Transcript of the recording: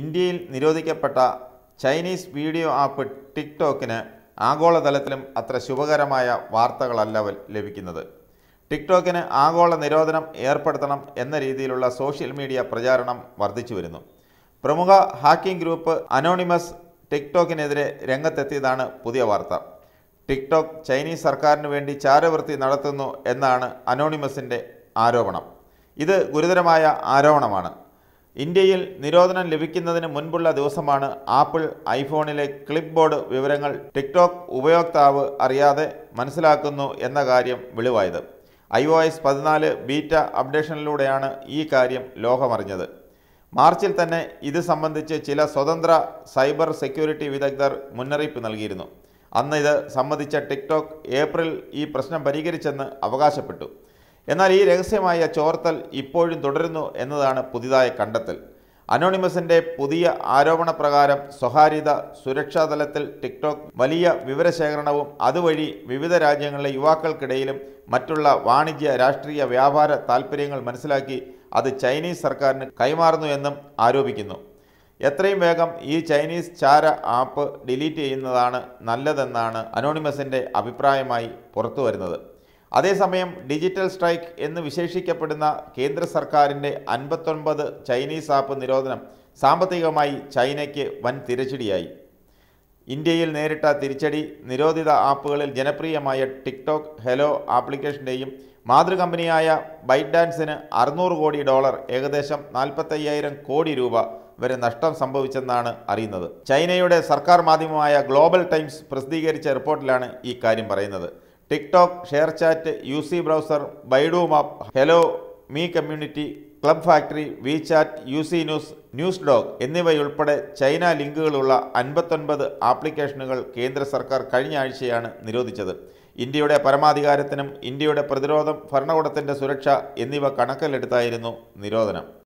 ഇന്ത്യയിൽ നിരോധിക്കപ്പെട്ട Chinese video app ടിക്ടോക്കിന് ആഗോളതലത്തിലും അത്ര ശുഭകരമായ വാർത്തകളല്ല ലഭിക്കുന്നത് ടിക്ടോക്കിന് ആഗോള നിരോധനം ഏർപ്പെടുത്തണം എന്ന രീതിയിലുള്ള സോഷ്യൽ മീഡിയ പ്രചാരണം വർദ്ധിച്ചു വരുന്നു പ്രമുഖ ഹാക്കിംഗ് ഗ്രൂപ്പ് അനോണിമസ് ടിക്ടോക്കിനെതിരെ രംഗത്തെത്തിയതാണ് പുതിയ വാർത്ത ടിക്ടോക്ക് ചൈനീസ് സർക്കാരിന് വേണ്ടി ചാരവൃത്തി നടത്തുന്നു എന്നാണ് അനോണിമസിൻ്റെ ആരോപണം ഇത് ഗുരുതരമായ ആരോപണമാണ് ഇന്ത്യയിൽ നിരോധനം ലഭിക്കുന്നതിന് മുൻപുള്ള ദിവസമാണ് ആപ്പിൾ ഐഫോണിലെ ക്ലിപ്പ് ബോർഡ് വിവരങ്ങൾ ടിക്ടോക്ക് ഉപയോക്താവ് അറിയാതെ മനസ്സിലാക്കുന്നു എന്ന കാര്യം വെളിവായത് ഐ ഒ എസ് പതിനാല് ബീറ്റ അപ്ഡേഷനിലൂടെയാണ് ഈ കാര്യം ലോകമറിഞ്ഞത് മാർച്ചിൽ തന്നെ ഇത് സംബന്ധിച്ച് ചില സ്വതന്ത്ര സൈബർ സെക്യൂരിറ്റി വിദഗ്ധർ മുന്നറിയിപ്പ് നൽകിയിരുന്നു അന്ന് ഇത് സംബന്ധിച്ച ടിക്ടോക്ക് ഏപ്രിൽ ഈ പ്രശ്നം പരിഹരിച്ചെന്ന് അവകാശപ്പെട്ടു എന്നാൽ ഈ രഹസ്യമായ ചോർത്തൽ ഇപ്പോഴും തുടരുന്നു എന്നതാണ് പുതിയതായ കണ്ടെത്തൽ അനോണിമസിൻ്റെ പുതിയ ആരോപണ പ്രകാരം സ്വകാര്യത സുരക്ഷാതലത്തിൽ ടിക്ടോക്ക് വലിയ വിവരശേഖരണവും അതുവഴി വിവിധ രാജ്യങ്ങളിലെ യുവാക്കൾക്കിടയിലും മറ്റുള്ള വാണിജ്യ രാഷ്ട്രീയ വ്യാപാര താൽപ്പര്യങ്ങൾ മനസ്സിലാക്കി അത് ചൈനീസ് സർക്കാരിന് കൈമാറുന്നു എന്നും ആരോപിക്കുന്നു എത്രയും വേഗം ഈ ചൈനീസ് ചാര ആപ്പ് ഡിലീറ്റ് ചെയ്യുന്നതാണ് നല്ലതെന്നാണ് അനോണിമസിൻ്റെ അഭിപ്രായമായി പുറത്തു വരുന്നത് അതേസമയം ഡിജിറ്റൽ സ്ട്രൈക്ക് എന്ന് വിശേഷിക്കപ്പെടുന്ന കേന്ദ്ര സർക്കാരിൻ്റെ അൻപത്തൊൻപത് ചൈനീസ് ആപ്പ് നിരോധനം സാമ്പത്തികമായി ചൈനയ്ക്ക് വൻ തിരിച്ചടിയായി ഇന്ത്യയിൽ നേരിട്ട തിരിച്ചടി നിരോധിത ആപ്പുകളിൽ ജനപ്രിയമായ ടിക്ടോക്ക് ഹെലോ ആപ്ലിക്കേഷൻ്റെയും മാതൃകമ്പനിയായ ബൈറ്റ് ഡാൻസിന് അറുന്നൂറ് കോടി ഡോളർ ഏകദേശം നാൽപ്പത്തയ്യായിരം കോടി രൂപ വരെ നഷ്ടം സംഭവിച്ചെന്നാണ് അറിയുന്നത് ചൈനയുടെ സർക്കാർ മാധ്യമമായ ഗ്ലോബൽ ടൈംസ് പ്രസിദ്ധീകരിച്ച റിപ്പോർട്ടിലാണ് ഈ കാര്യം പറയുന്നത് TikTok ShareChat U C browser Baidu map Helo Mi community club factory WeChat U C news news dog എന്നിവയുൾപ്പെടെ ചൈന ലിങ്കുകളുള്ള അൻപത്തൊൻപത് ആപ്ലിക്കേഷനുകൾ കേന്ദ്ര സർക്കാർ കഴിഞ്ഞ ആഴ്ചയാണ് നിരോധിച്ചത് ഇന്ത്യയുടെ പരമാധികാരത്തിനും ഇന്ത്യയുടെ പ്രതിരോധം ഭരണകൂടത്തിൻ്റെ സുരക്ഷ എന്നിവ കണക്കിലെടുത്തായിരുന്നു നിരോധനം